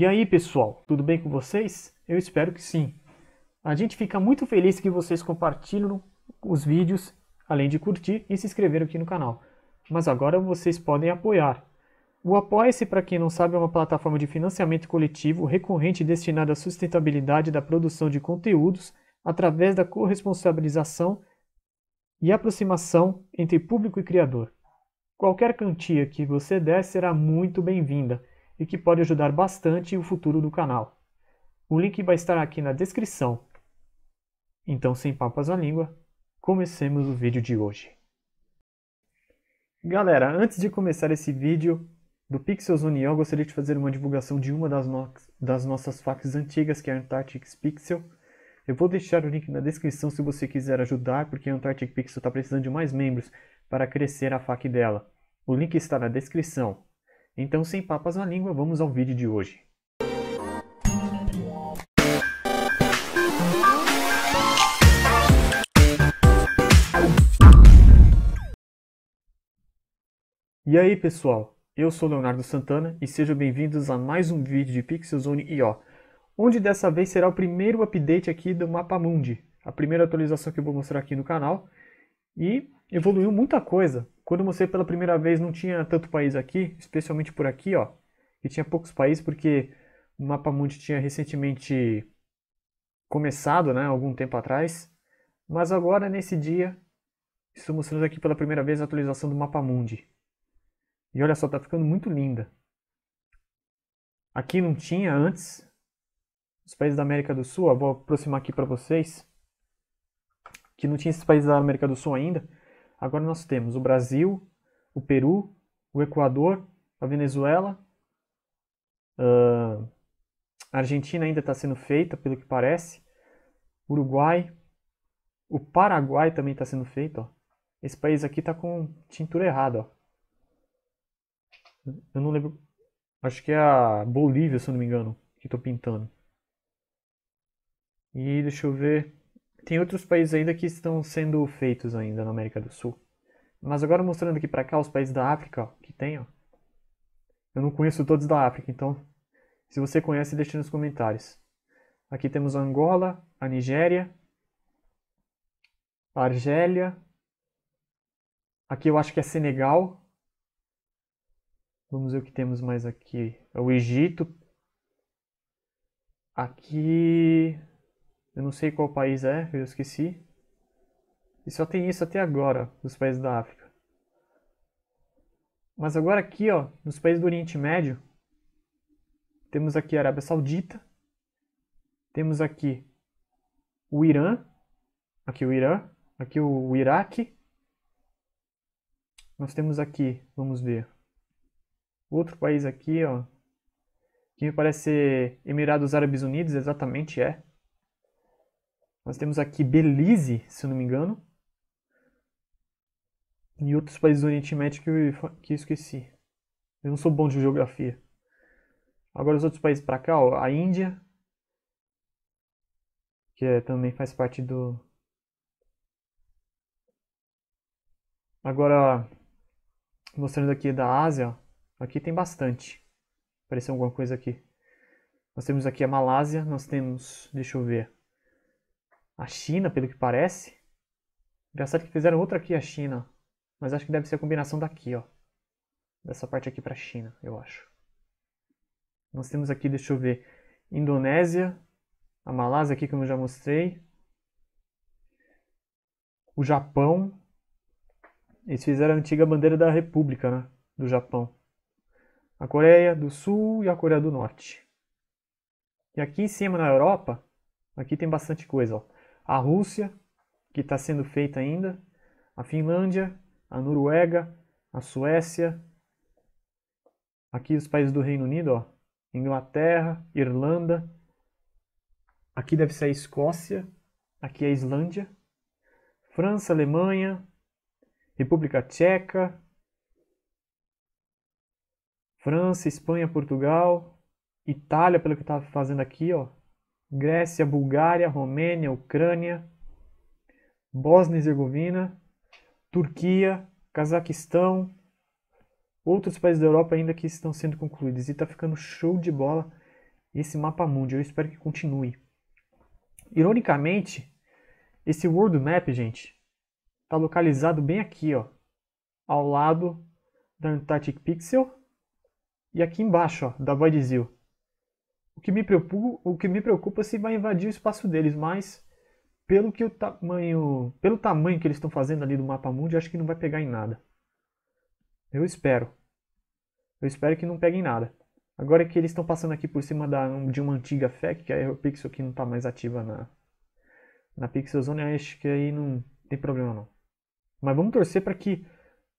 E aí, pessoal, tudo bem com vocês? Eu espero que sim. A gente fica muito feliz que vocês compartilham os vídeos, além de curtir e se inscrever aqui no canal. Mas agora vocês podem apoiar. O Apoia-se, para quem não sabe, é uma plataforma de financiamento coletivo recorrente destinada à sustentabilidade da produção de conteúdos através da corresponsabilização e aproximação entre público e criador. Qualquer quantia que você der será muito bem-vinda e que pode ajudar bastante o futuro do canal. O link vai estar aqui na descrição. Então, sem papas na língua, comecemos o vídeo de hoje. Galera, antes de começar esse vídeo do Pixels eu gostaria de fazer uma divulgação de uma das, no das nossas facs antigas, que é a Antarctic Pixel. Eu vou deixar o link na descrição se você quiser ajudar, porque a Antarctic Pixel está precisando de mais membros para crescer a fac dela. O link está na descrição. Então, sem papas na língua, vamos ao vídeo de hoje. E aí, pessoal? Eu sou Leonardo Santana e sejam bem-vindos a mais um vídeo de Pixelzone IO, onde dessa vez será o primeiro update aqui do Mapa Mundi, a primeira atualização que eu vou mostrar aqui no canal, e evoluiu muita coisa. Quando eu mostrei pela primeira vez, não tinha tanto país aqui, especialmente por aqui, ó. E tinha poucos países porque o mapa mundi tinha recentemente começado, né, algum tempo atrás. Mas agora, nesse dia, estou mostrando aqui pela primeira vez a atualização do mapa mundi. E olha só, está ficando muito linda. Aqui não tinha antes. Os países da América do Sul, ó, vou aproximar aqui para vocês. Que não tinha esses países da América do Sul ainda. Agora nós temos o Brasil, o Peru, o Equador, a Venezuela. Uh, a Argentina ainda está sendo feita, pelo que parece. Uruguai. O Paraguai também está sendo feito. Ó. Esse país aqui está com tintura errada. Ó. Eu não lembro. Acho que é a Bolívia, se eu não me engano, que estou pintando. E deixa eu ver. Tem outros países ainda que estão sendo feitos ainda na América do Sul. Mas agora mostrando aqui para cá os países da África ó, que tem, ó. Eu não conheço todos da África, então se você conhece, deixe nos comentários. Aqui temos a Angola, a Nigéria, a Argélia. Aqui eu acho que é Senegal. Vamos ver o que temos mais aqui. É o Egito. Aqui eu não sei qual país é, eu esqueci. E só tem isso até agora, nos países da África. Mas agora aqui, ó, nos países do Oriente Médio, temos aqui a Arábia Saudita, temos aqui o Irã, aqui o Irã, aqui o Iraque. Nós temos aqui, vamos ver, outro país aqui, ó, que me parece Emirados Árabes Unidos, exatamente é. Nós temos aqui Belize, se eu não me engano. E outros países do Oriente Médio que eu, que eu esqueci. Eu não sou bom de geografia. Agora os outros países para cá, ó, a Índia, que é, também faz parte do. Agora, mostrando aqui da Ásia, ó, aqui tem bastante. Apareceu alguma coisa aqui. Nós temos aqui a Malásia, nós temos, deixa eu ver, a China, pelo que parece. Engraçado que fizeram outra aqui, a China. Mas acho que deve ser a combinação daqui, ó. Dessa parte aqui pra China, eu acho. Nós temos aqui, deixa eu ver, Indonésia, a Malásia aqui que eu já mostrei, o Japão. Eles fizeram a antiga bandeira da República, né? Do Japão. A Coreia do Sul e a Coreia do Norte. E aqui em cima na Europa, aqui tem bastante coisa, ó a Rússia, que está sendo feita ainda, a Finlândia, a Noruega, a Suécia, aqui os países do Reino Unido, ó, Inglaterra, Irlanda, aqui deve ser a Escócia, aqui é a Islândia, França, Alemanha, República Tcheca, França, Espanha, Portugal, Itália, pelo que está fazendo aqui, ó, Grécia, Bulgária, Romênia, Ucrânia, Bósnia e Herzegovina, Turquia, Cazaquistão, outros países da Europa ainda que estão sendo concluídos. E está ficando show de bola esse mapa mundo. Eu espero que continue. Ironicamente, esse World Map, gente, está localizado bem aqui, ó, ao lado da Antarctic Pixel e aqui embaixo, ó, da Void Zill. O que me preocupa, o que me preocupa é se vai invadir o espaço deles, mas pelo que o tamanho, pelo tamanho que eles estão fazendo ali do mapa mundo, acho que não vai pegar em nada. Eu espero. Eu espero que não pegue em nada. Agora que eles estão passando aqui por cima da, de uma antiga FEC, que a Pixel que não está mais ativa na, na Pixel Zone, acho que aí não tem problema não. Mas vamos torcer para que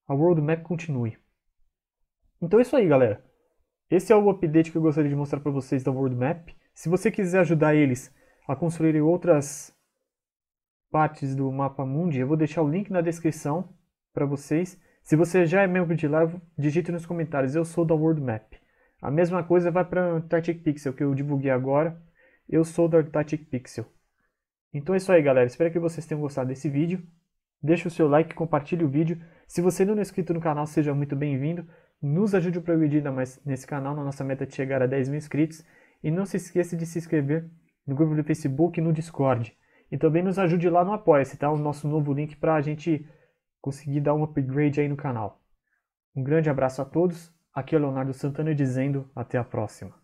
a World Map continue. Então é isso aí, galera. Esse é o update que eu gostaria de mostrar para vocês da World Map. Se você quiser ajudar eles a construírem outras partes do mapa mundi, eu vou deixar o link na descrição para vocês. Se você já é membro de lá, digite nos comentários, eu sou da World Map. A mesma coisa vai para Antarctic Pixel, que eu divulguei agora. Eu sou da Antarctic Pixel. Então é isso aí, galera. Espero que vocês tenham gostado desse vídeo. Deixe o seu like, compartilhe o vídeo. Se você não é inscrito no canal, seja muito bem-vindo. Nos ajude o progredir mais nesse canal, na nossa meta de chegar a 10 mil inscritos. E não se esqueça de se inscrever no grupo do Facebook e no Discord. E também nos ajude lá no Apoia-se, tá? O nosso novo link para a gente conseguir dar um upgrade aí no canal. Um grande abraço a todos. Aqui é o Leonardo Santana dizendo até a próxima.